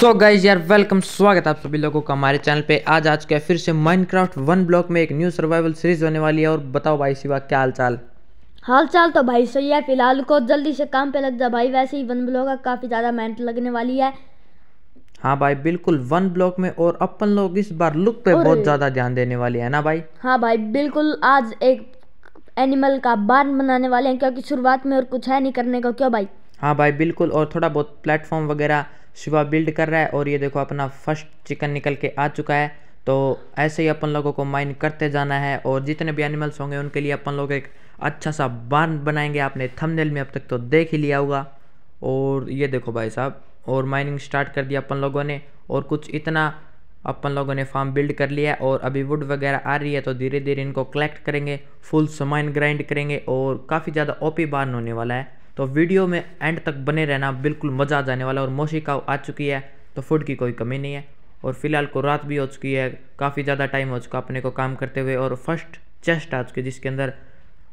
सो so guys यार welcome स्वागत है आप सभी लोगों का हमारे चैनल पे आज आज क्या फिर से माइनक्राफ्ट वन ब्लॉक में एक न्यू सर्वाइवल सीरीज होने वाली है और बताओ भाई सिवा क्या हाल चाल हाल चाल तो भाई सही है फिलहाल को जल्दी से काम पे लग जा भाई वैसे ही वन ब्लॉक का काफ़ी ज़्यादा मेहनत लगने वाली है हाँ भाई बिल्कुल वन ब्लॉक में और अपन लोग इस बार लुक पे बहुत ज़्यादा ध्यान देने वाले हैं ना भाई हाँ भाई बिल्कुल आज एक एनिमल का बार बनाने वाले हैं क्योंकि शुरुआत में और कुछ है नहीं करने का क्यों भाई हाँ भाई बिल्कुल और थोड़ा बहुत प्लेटफॉर्म वगैरह शिवा बिल्ड कर रहा है और ये देखो अपना फर्स्ट चिकन निकल के आ चुका है तो ऐसे ही अपन लोगों को माइन करते जाना है और जितने भी एनिमल्स होंगे उनके लिए अपन लोग एक अच्छा सा बांध बनाएंगे आपने थंबनेल में अब तक तो देख ही लिया होगा और ये देखो भाई साहब और माइनिंग स्टार्ट कर दिया अपन लोगों ने और कुछ इतना अपन लोगों ने फार्म बिल्ड कर लिया और अभी वुड वगैरह आ रही है तो धीरे धीरे इनको कलेक्ट करेंगे फुल समाइन ग्राइंड करेंगे और काफ़ी ज़्यादा ओपी बार्न होने वाला है तो वीडियो में एंड तक बने रहना बिल्कुल मज़ा आ जाने वाला और मौसी का आ चुकी है तो फूड की कोई कमी नहीं है और फिलहाल को रात भी हो चुकी है काफ़ी ज़्यादा टाइम हो चुका अपने को काम करते हुए और फर्स्ट चेस्ट आ चुकी जिसके अंदर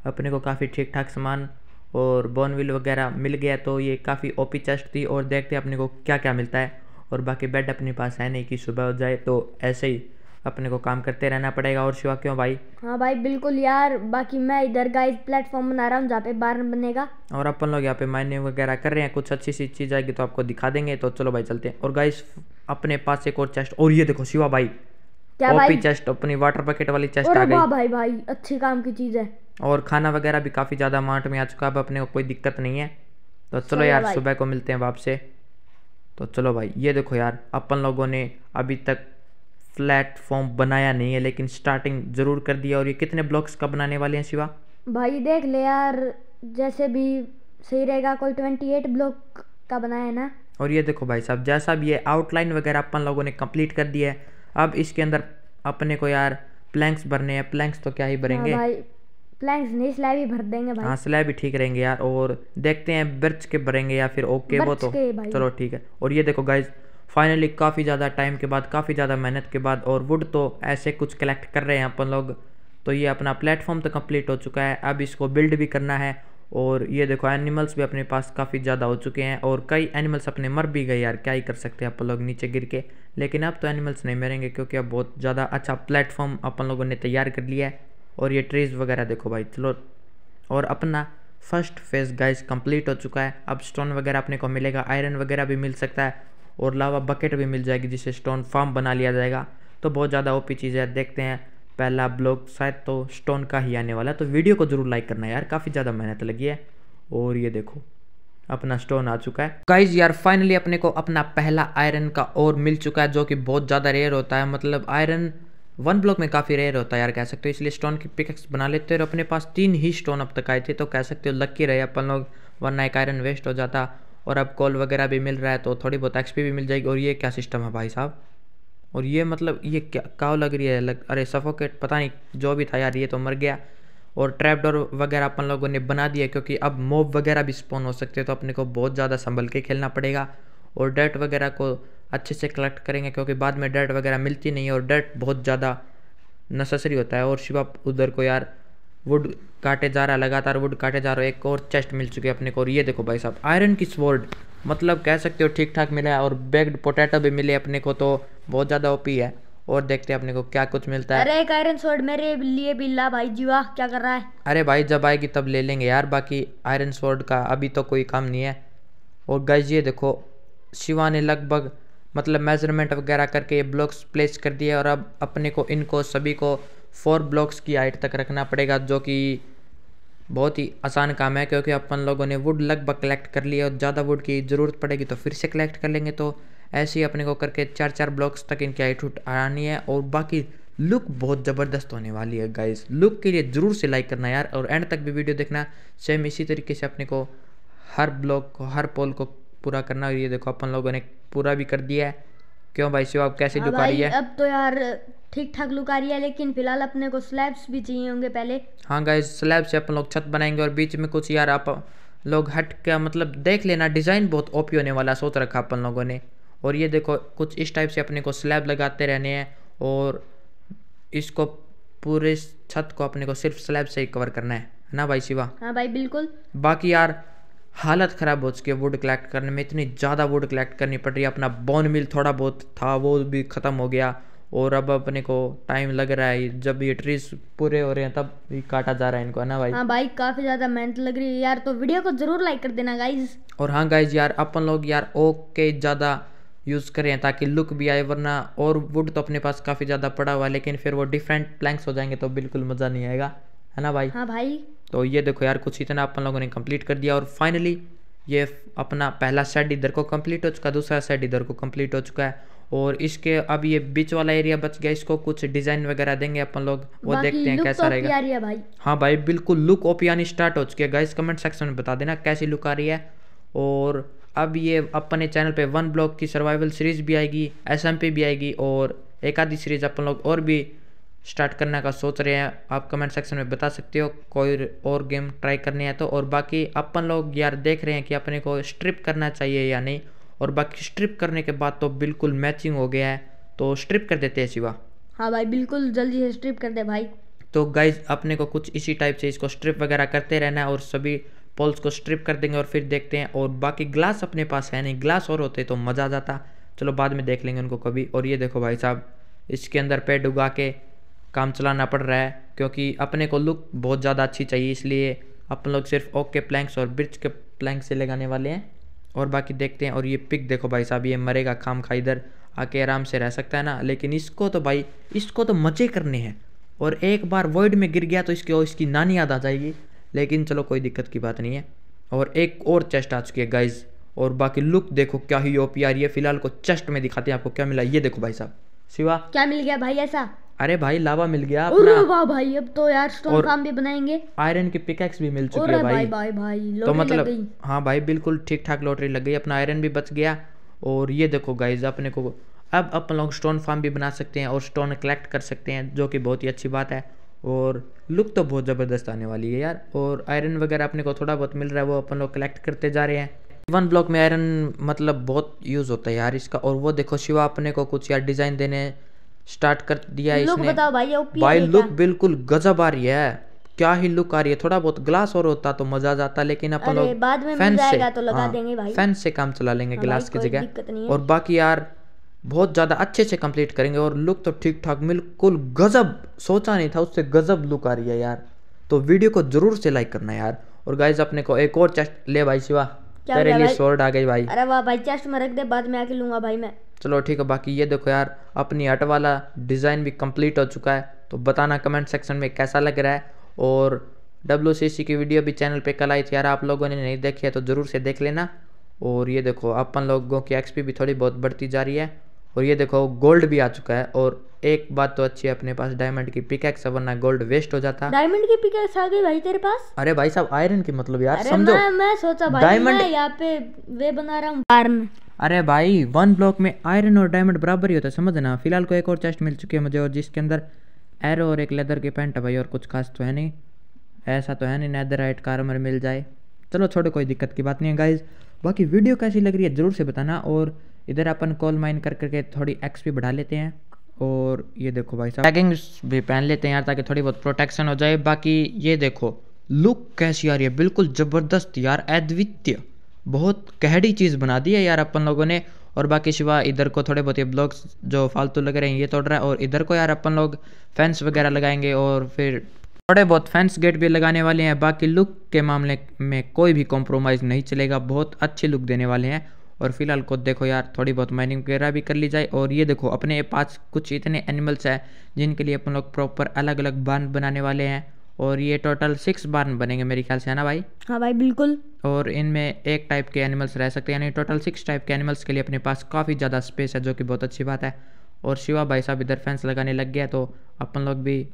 अपने को काफ़ी ठीक ठाक सामान और बोनविल वगैरह मिल गया तो ये काफ़ी ओपी चेस्ट थी और देखते अपने को क्या क्या मिलता है और बाकी बेड अपने पास है नहीं कि सुबह हो जाए तो ऐसे ही अपने को काम करते रहना पड़ेगा और शिवा क्यों भाई हाँ भाई बिल्कुल यार बाकी मैं इधर का इस प्लेटफॉर्म बना रहा हूँ जहाँ पे बार बनेगा और अपन लोग यहाँ पे माइनिंग वगैरह कर रहे हैं कुछ अच्छी सी चीज़ आएगी तो आपको दिखा देंगे तो चलो भाई चलते हैं और गाइस अपने पास एक और चेस्ट और ये देखो शिवा भाई क्या भाई चेस्ट अपनी वाटर बकेट वाली चेस्ट आ गई भाई भाई अच्छे काम की चीज़ है और खाना वगैरह भी काफ़ी ज़्यादा अमाउंट में आ चुका है अब अपने को कोई दिक्कत नहीं है तो चलो यार सुबह को मिलते हैं वापस तो चलो भाई ये देखो यार अपन लोगों ने अभी तक प्लेटफॉर्म बनाया नहीं है लेकिन स्टार्टिंग जरूर कर दिया और ये कितने ब्लॉक्स का बनाने वाले हैं शिवा भाई देख ले यार जैसे भी सही रहेगा कोई ट्वेंटी एट ब्लॉक का बनाया है ना और ये देखो भाई साहब जैसा भी ये आउटलाइन वगैरह अपन लोगों ने कंप्लीट कर दिया है अब इसके अंदर अपने को यार प्लैंक्स भरने हैं प्लैंक्स तो क्या ही हाँ भरेंगे हाँ भाई प्लैंक्स नहीं स्लैब ही भर देंगे भाई हाँ स्लैब ही ठीक रहेंगे यार और देखते हैं ब्रच के भरेंगे या फिर ओके वो तो चलो ठीक है और ये देखो गाइज फाइनली काफ़ी ज़्यादा टाइम के बाद काफ़ी ज़्यादा मेहनत के बाद और वुड तो ऐसे कुछ कलेक्ट कर रहे हैं अपन लोग तो ये अपना प्लेटफॉर्म तो कंप्लीट हो चुका है अब इसको बिल्ड भी करना है और ये देखो एनिमल्स भी अपने पास काफ़ी ज़्यादा हो चुके हैं और कई एनिमल्स अपने मर भी गए यार क्या ही कर सकते हैं अपन लोग नीचे गिर के लेकिन अब तो एनिमल्स नहीं मरेंगे क्योंकि अब बहुत ज़्यादा अच्छा प्लेटफॉर्म अपन लोगों ने तैयार कर लिया है और ये ट्रीज़ वगैरह देखो भाई चलो और अपना फर्स्ट फेज़ गाइस कंप्लीट हो चुका है अब स्टोन वगैरह अपने को मिलेगा आयरन वगैरह भी मिल सकता है और लावा बकेट भी मिल जाएगी जिसे स्टोन फार्म बना लिया जाएगा तो बहुत ज़्यादा ओपी चीज़ है देखते हैं पहला ब्लॉग शायद तो स्टोन का ही आने वाला है तो वीडियो को ज़रूर लाइक करना यार काफ़ी ज़्यादा मेहनत लगी है और ये देखो अपना स्टोन आ चुका है गाइज यार फाइनली अपने को अपना पहला आयरन का और मिल चुका है जो कि बहुत ज़्यादा रेयर होता है मतलब आयरन वन ब्लॉक में काफ़ी रेयर होता है यार कह सकते हो इसलिए स्टोन की पिकक्स बना लेते हैं और अपने पास तीन ही स्टोन अब तक आए थे तो कह सकते हो लक्की रहे अपन लोग वरना एक आयरन वेस्ट हो जाता और अब कॉल वगैरह भी मिल रहा है तो थोड़ी बहुत एक्सपी भी मिल जाएगी और ये क्या सिस्टम है भाई साहब और ये मतलब ये क्या काव लग रही है लग अरे सफोकेट पता नहीं जो भी था यार ये तो मर गया और ट्रैप डोर वगैरह अपन लोगों ने बना दिया क्योंकि अब मोब वगैरह भी स्पॉन हो सकते हैं तो अपने को बहुत ज़्यादा संभल के खेलना पड़ेगा और डर्ट वगैरह को अच्छे से कलेक्ट करेंगे क्योंकि बाद में डर्ट वगैरह मिलती नहीं है और डर्ट बहुत ज़्यादा नेसेसरी होता है और शिवा उधर को यार वुड काटे जा रहा है लगातार वुड काटे जा रहा है एक और चेस्ट मिल चुकी है अपने को और ये देखो भाई साहब आयरन की स्वॉर्ड मतलब कह सकते हो ठीक ठाक मिला है और बेग्ड पोटैटो भी मिले अपने को तो बहुत ज़्यादा ओपी है और देखते हैं अपने को क्या कुछ मिलता है अरे एक आयरन स्वॉर्ड मेरे लिए भी ला भाई जी वाह क्या कर रहा है अरे भाई जब आएगी तब ले लेंगे यार बाकी आयरन स्वॉर्ड का अभी तो कोई काम नहीं है और गाइज ये देखो शिवा ने लगभग मतलब मेजरमेंट वगैरह करके ये ब्लॉक्स प्लेस कर दिए और अब अपने को इनको सभी को फोर ब्लॉक्स की हाइट तक रखना पड़ेगा जो कि बहुत ही आसान काम है क्योंकि अपन लोगों ने वुड लगभग कलेक्ट कर लिया और ज़्यादा वुड की ज़रूरत पड़ेगी तो फिर से कलेक्ट कर लेंगे तो ऐसे ही अपने को करके चार चार ब्लॉक्स तक इनकी हाइट आनी है और बाकी लुक बहुत ज़बरदस्त होने वाली है गाइस लुक के लिए ज़रूर से लाइक करना यार और एंड तक भी वीडियो देखना सेम इसी तरीके से अपने को हर ब्लॉक को हर पोल को पूरा करना और ये देखो अपन लोगों ने पूरा भी कर दिया है क्यों भाई शिव आप कैसे हाँ लुका रही है अब तो यार ठीक ठाक लुका रही है लेकिन फिलहाल अपने को स्लैब्स भी चाहिए होंगे पहले हाँ गाइज स्लैब से अपन लोग छत बनाएंगे और बीच में कुछ यार आप लोग हट के मतलब देख लेना डिज़ाइन बहुत ओपी होने वाला सोच रखा अपन लोगों ने और ये देखो कुछ इस टाइप से अपने को स्लैब लगाते रहने हैं और इसको पूरे छत को अपने को सिर्फ स्लैब से ही कवर करना है ना भाई शिवा हाँ भाई बिल्कुल बाकी यार हालत ख़राब हो चुकी है वुड कलेक्ट करने में इतनी ज़्यादा वुड कलेक्ट करनी पड़ रही है अपना बोन मिल थोड़ा बहुत था वो भी ख़त्म हो गया और अब अपने को टाइम लग रहा है जब ये ट्रीज पूरे हो रहे हैं तब भी काटा जा रहा है इनको है ना भाई हाँ भाई काफ़ी ज़्यादा मेहनत लग रही है यार तो वीडियो को ज़रूर लाइक कर देना गाइज और हाँ गाइज यार अपन लोग यार ओके ज़्यादा यूज़ करें ताकि लुक भी आए वरना और वुड तो अपने पास काफ़ी ज़्यादा पड़ा हुआ है लेकिन फिर वो डिफरेंट प्लैंक्स हो जाएंगे तो बिल्कुल मज़ा नहीं आएगा है ना भाई हाँ भाई तो ये देखो यार कुछ इतना अपन लोगों ने कंप्लीट कर दिया और फाइनली ये अपना पहला सेट इधर को कंप्लीट हो चुका है दूसरा सेट इधर को कंप्लीट हो चुका है और इसके अब ये बीच वाला एरिया बच गया इसको कुछ डिजाइन वगैरह देंगे अपन लोग वो देखते हैं कैसा रहेगा भाई हाँ भाई बिल्कुल लुक ऑफ स्टार्ट हो चुकी है गाइस कमेंट सेक्शन में बता देना कैसी लुक आ रही है और अब ये अपने चैनल पे वन ब्लॉक की सर्वाइवल सीरीज भी आएगी एस भी आएगी और एक आधी सीरीज अपन लोग और भी स्टार्ट करने का सोच रहे हैं आप कमेंट सेक्शन में बता सकते हो कोई और गेम ट्राई करने है तो और बाकी अपन लोग यार देख रहे हैं कि अपने को स्ट्रिप करना चाहिए या नहीं और बाकी स्ट्रिप करने के बाद तो बिल्कुल मैचिंग हो गया है तो स्ट्रिप कर देते हैं शिवा हाँ भाई बिल्कुल जल्दी से स्ट्रिप कर दे भाई तो गाइज अपने को कुछ इसी टाइप से इसको स्ट्रिप वगैरह करते रहना है और सभी पोल्स को स्ट्रिप कर देंगे और फिर देखते हैं और बाकी ग्लास अपने पास है नहीं ग्लास और होते तो मज़ा आ जाता चलो बाद में देख लेंगे उनको कभी और ये देखो भाई साहब इसके अंदर पेड़ उगा के काम चलाना पड़ रहा है क्योंकि अपने को लुक बहुत ज़्यादा अच्छी चाहिए इसलिए अपन लोग सिर्फ ओक के प्लैंक्स और ब्रिज के प्लैंक से लगाने वाले हैं और बाकी देखते हैं और ये पिक देखो भाई साहब ये मरेगा खाम खा इधर आके आराम से रह सकता है ना लेकिन इसको तो भाई इसको तो मजे करने हैं और एक बार वर्ड में गिर गया तो इसकी इसकी नानी याद आ जाएगी लेकिन चलो कोई दिक्कत की बात नहीं है और एक और चेस्ट आ चुकी है गाइज और बाकी लुक देखो क्या ही ओपी आ रही है फिलहाल को चेस्ट में दिखाते हैं आपको क्या मिला ये देखो भाई साहब शिवा क्या मिल गया भाई ऐसा अरे भाई लावा मिल गया अपना वाह भाई अब तो यार स्टोन फार्म भी बनाएंगे आयरन की पिकेक्स भी मिल चुकी है भाई भाई भाई तो मतलब हाँ भाई बिल्कुल ठीक ठाक लॉटरी लग गई अपना आयरन भी बच गया और ये देखो गाइज अपने को अब अपन लोग स्टोन फार्म भी बना सकते हैं और स्टोन कलेक्ट कर सकते हैं जो कि बहुत ही अच्छी बात है और लुक तो बहुत ज़बरदस्त आने वाली है यार और आयरन वगैरह अपने को थोड़ा बहुत मिल रहा है वो अपन लोग कलेक्ट करते जा रहे हैं वन ब्लॉक में आयरन मतलब बहुत यूज़ होता है यार इसका और वो देखो शिवा अपने को कुछ यार डिज़ाइन देने स्टार्ट कर दिया है इसने बताओ भाई भाई लुक बिल्कुल गजब आ रही है क्या ही लुक आ रही है थोड़ा बहुत ग्लास और होता तो मजा आ जाता लेकिन अपन लोग बाद में फैन से तो लगा हाँ, देंगे भाई फैन से काम चला लेंगे ग्लास हाँ की जगह और बाकी यार बहुत ज़्यादा अच्छे से कंप्लीट करेंगे और लुक तो ठीक ठाक बिल्कुल गजब सोचा नहीं था उससे गजब लुक आ रही है यार तो वीडियो को जरूर से लाइक करना यार और गाइज अपने को एक और चेस्ट ले भाई शिवा तेरे लिए शोर्ट आ गई भाई अरे वाह भाई चेस्ट में रख दे बाद में आके लूंगा भाई मैं चलो ठीक है बाकी ये देखो यार अपनी हट वाला डिज़ाइन भी कंप्लीट हो चुका है तो बताना कमेंट सेक्शन में कैसा लग रहा है और डब्ल्यू की वीडियो भी चैनल पे कल आई थी यार आप लोगों ने नहीं देखी है तो ज़रूर से देख लेना और ये देखो अपन लोगों की एक्सपी भी थोड़ी बहुत बढ़ती जा रही है और ये देखो गोल्ड भी आ चुका है और एक बात तो अच्छी है अपने पास डायमंड की पिकेक्स है वरना गोल्ड वेस्ट हो जाता डायमंड की पिकेक्स आ गई भाई तेरे पास अरे भाई साहब आयरन की मतलब यार समझो मैं, मैं सोचा डायमंड यहाँ पे वे बना रहा हूँ अरे भाई वन ब्लॉक में आयरन और डायमंड बराबर ही होता है समझना फिलहाल को एक और चेस्ट मिल चुकी है मुझे और जिसके अंदर एरो और एक लेदर की पैंट है भाई और कुछ खास तो है नहीं ऐसा तो है नहीं नैदर राइट का मिल जाए चलो छोड़ो कोई दिक्कत की बात नहीं है गाइज बाकी वीडियो कैसी लग रही है ज़रूर से बताना और इधर अपन कॉल माइन कर करके थोड़ी एक्स भी बढ़ा लेते हैं और ये देखो भाई साहब पैकिंग्स भी पहन लेते हैं यार ताकि थोड़ी बहुत प्रोटेक्शन हो जाए बाकी ये देखो लुक कैसी आ रही है बिल्कुल ज़बरदस्त यार अद्वितीय बहुत कहड़ी चीज़ बना दी है यार अपन लोगों ने और बाकी शिवा इधर को थोड़े बहुत ये ब्लॉग्स जो फालतू लग रहे हैं ये तोड़ रहा है और इधर को यार अपन लोग फैंस वगैरह लगाएंगे और फिर थोड़े बहुत फैंस गेट भी लगाने वाले हैं बाकी लुक के मामले में कोई भी कॉम्प्रोमाइज़ नहीं चलेगा बहुत अच्छे लुक देने वाले हैं और फिलहाल को देखो यार थोड़ी बहुत माइनिंग वगैरह भी कर ली जाए और ये देखो अपने पास कुछ इतने एनिमल्स हैं जिनके लिए अपन लोग प्रॉपर अलग अलग बांध बनाने वाले हैं और ये टोटल सिक्स बार्न बनेंगे मेरे ख्याल से है ना भाई हाँ भाई बिल्कुल और इनमें एक टाइप के एनिमल्स रह सकते हैं यानी टोटल सिक्स टाइप के एनिमल्स के लिए अपने पास काफ़ी ज़्यादा स्पेस है जो कि बहुत अच्छी बात है और शिवा भाई साहब इधर फैंस लगाने लग गया तो अपन लोग भी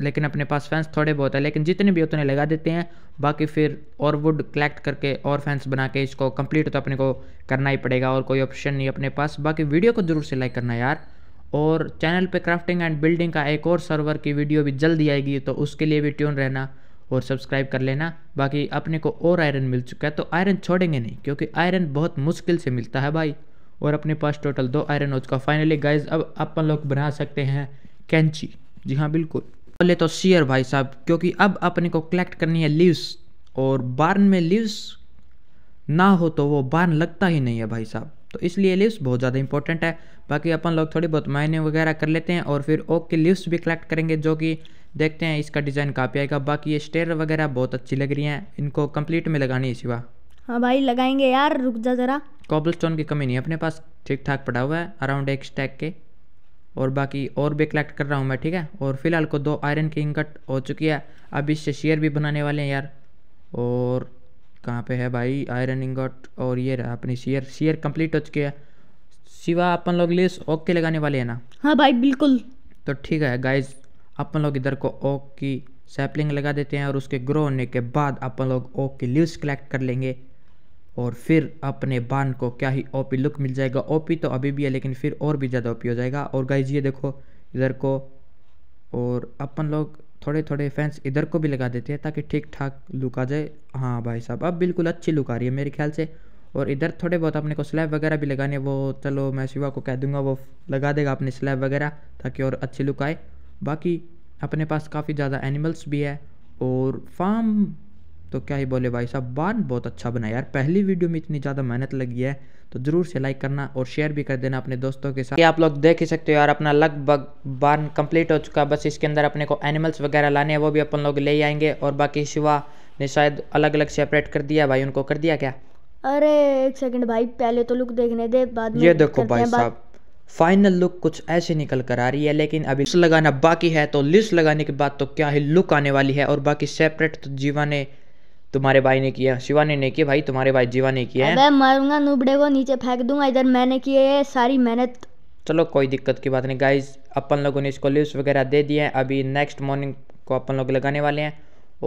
लेकिन अपने पास फैंस थोड़े बहुत है लेकिन जितने भी उतने लगा देते हैं बाकी फिर और वुड कलेक्ट करके और फैंस बना के इसको कंप्लीट तो अपने को करना ही पड़ेगा और कोई ऑप्शन नहीं अपने पास बाकी वीडियो को ज़रूर से लाइक करना यार और चैनल पे क्राफ्टिंग एंड बिल्डिंग का एक और सर्वर की वीडियो भी जल्दी आएगी तो उसके लिए भी ट्यून रहना और सब्सक्राइब कर लेना बाकी अपने को और आयरन मिल चुका है तो आयरन छोड़ेंगे नहीं क्योंकि आयरन बहुत मुश्किल से मिलता है भाई और अपने पास टोटल दो आयरन हो चुका फाइनली गाइज अब अपन लोग बना सकते हैं कैंची जी हाँ बिल्कुल बोले तो शेयर भाई साहब क्योंकि अब अपने को कलेक्ट करनी है लीव्स और बार्न में लीव्स ना हो तो वो बार्न लगता ही नहीं है भाई साहब तो इसलिए लिप्स बहुत ज़्यादा इंपॉर्टेंट है बाकी अपन लोग थोड़ी बहुत माइनिंग वगैरह कर लेते हैं और फिर ओक के लिप्स भी कलेक्ट करेंगे जो कि देखते हैं इसका डिज़ाइन काफ़ी आएगा बाकी ये स्टेयर वगैरह बहुत अच्छी लग रही हैं इनको कंप्लीट में लगानी है सिवा हाँ भाई लगाएंगे यार रुक जा ज़रा कॉबल की कमी नहीं अपने पास ठीक ठाक पड़ा हुआ है अराउंड एक स्टैक के और बाकी और भी कलेक्ट कर रहा हूँ मैं ठीक है और फिलहाल को दो आयरन की इंकट हो चुकी है अब इससे शेयर भी बनाने वाले हैं यार और कहाँ पे है भाई आयरन इंगॉट और ये रहा अपनी शेयर शेयर कंप्लीट हो चुकी है शिवा अपन लोग लेस ओके लगाने वाले हैं ना हाँ भाई बिल्कुल तो ठीक है गाइज अपन लोग इधर को ओक की सैपलिंग लगा देते हैं और उसके ग्रो होने के बाद अपन लोग ओक की लीव्स कलेक्ट कर लेंगे और फिर अपने बान को क्या ही ओपी लुक मिल जाएगा ओपी तो अभी भी है लेकिन फिर और भी ज़्यादा ओपी हो जाएगा और गाइज ये देखो इधर को और अपन लोग थोड़े थोड़े फैंस इधर को भी लगा देते हैं ताकि ठीक ठाक लुक आ जाए हाँ भाई साहब अब बिल्कुल अच्छी लुक आ रही है मेरे ख्याल से और इधर थोड़े बहुत अपने को स्लैब वगैरह भी लगाने वो चलो मैं शिवा को कह दूंगा वो लगा देगा अपने स्लैब वगैरह ताकि और अच्छी लुक आए बाकी अपने पास काफ़ी ज़्यादा एनिमल्स भी है और फार्म तो क्या ही बोले भाई साहब बांध बहुत अच्छा बना यार पहली वीडियो में इतनी ज़्यादा मेहनत लगी है तो ज़रूर से लाइक करना और शेयर भी कर देना अपने दोस्तों के साथ ये आप लोग देख ही सकते हो यार अपना लगभग बान कंप्लीट हो चुका बस इसके अंदर अपने को एनिमल्स वगैरह लाने हैं वो भी अपन लोग ले आएंगे और बाकी शिवा ने शायद अलग अलग सेपरेट कर दिया भाई उनको कर दिया क्या अरे एक सेकंड भाई पहले तो लुक देखने दे बाद में ये देखो भाई साहब फाइनल लुक कुछ ऐसे निकल कर आ रही है लेकिन अभी लिस्ट लगाना बाकी है तो लिस्ट लगाने के बाद तो क्या ही लुक आने वाली है और बाकी सेपरेट तो जीवा ने तुम्हारे भाई ने किया शिवानी ने किया भाई तुम्हारे भाई जीवा ने किया है मैं मारूंगा नूबड़े को नीचे फेंक दूंगा इधर मैंने किए है सारी मेहनत चलो कोई दिक्कत की बात नहीं गाइज अपन लोगों ने इसको लिव्स वगैरह दे दिए हैं अभी नेक्स्ट मॉर्निंग को अपन लोग लगाने वाले हैं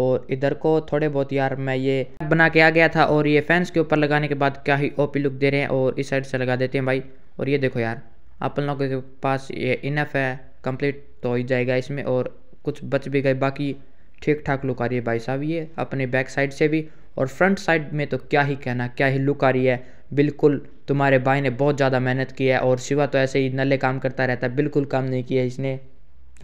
और इधर को थोड़े बहुत यार मैं ये बना के आ गया था और ये फैंस के ऊपर लगाने के बाद क्या ही ओपी लुक दे रहे हैं और इस साइड से लगा देते हैं भाई और ये देखो यार अपन लोगों के पास ये इनफ है कंप्लीट तो हो ही जाएगा इसमें और कुछ बच भी गए बाकी ठीक ठाक लुक आ रही है भाई साहब ये अपने बैक साइड से भी और फ्रंट साइड में तो क्या ही कहना क्या ही लुक आ रही है बिल्कुल तुम्हारे भाई ने बहुत ज़्यादा मेहनत की है और शिवा तो ऐसे ही नले काम करता रहता है बिल्कुल काम नहीं किया इसने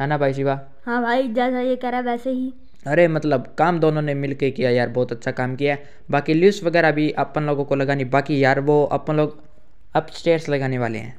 है ना भाई शिवा हाँ भाई जैसा ये करा वैसे ही अरे मतलब काम दोनों ने मिल के किया यार बहुत अच्छा काम किया है बाकी लिस्ट वगैरह भी अपन लोगों को लगानी बाकी यार वो अपन लोग अप स्टेयर्स लगाने वाले हैं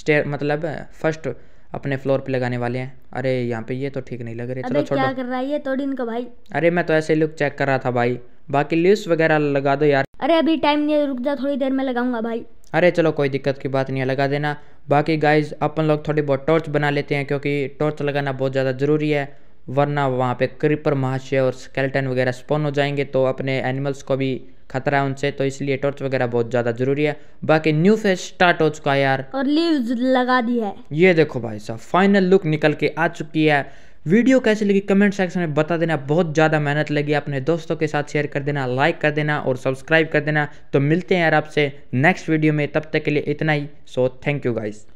स्टेयर मतलब फर्स्ट अपने फ्लोर पे लगाने वाले हैं अरे यहाँ पे ये तो ठीक नहीं लग रहे चलो छोड़ो क्या कर रहा है ये तोड़ इनका भाई अरे मैं तो ऐसे लुक चेक कर रहा था भाई बाकी लिस्ट वगैरह लगा दो यार अरे अभी टाइम नहीं रुक जा थोड़ी देर में लगाऊंगा भाई अरे चलो कोई दिक्कत की बात नहीं है लगा देना बाकी गाइज अपन लोग थोड़ी बहुत टॉर्च बना लेते हैं क्योंकि टॉर्च लगाना बहुत ज़्यादा ज़रूरी है वरना वहाँ पे क्रीपर महाशय और स्केलेटन वगैरह स्पॉन हो जाएंगे तो अपने एनिमल्स को भी खतरा है उनसे तो इसलिए टॉर्च वगैरह बहुत ज्यादा जरूरी है बाकी न्यू फेस स्टार्ट हो चुका है यार और लीव्स लगा दी है ये देखो भाई साहब फाइनल लुक निकल के आ चुकी है वीडियो कैसी लगी कमेंट सेक्शन में बता देना बहुत ज़्यादा मेहनत लगी अपने दोस्तों के साथ शेयर कर देना लाइक कर देना और सब्सक्राइब कर देना तो मिलते हैं यार आपसे नेक्स्ट वीडियो में तब तक के लिए इतना ही सो थैंक यू गाइज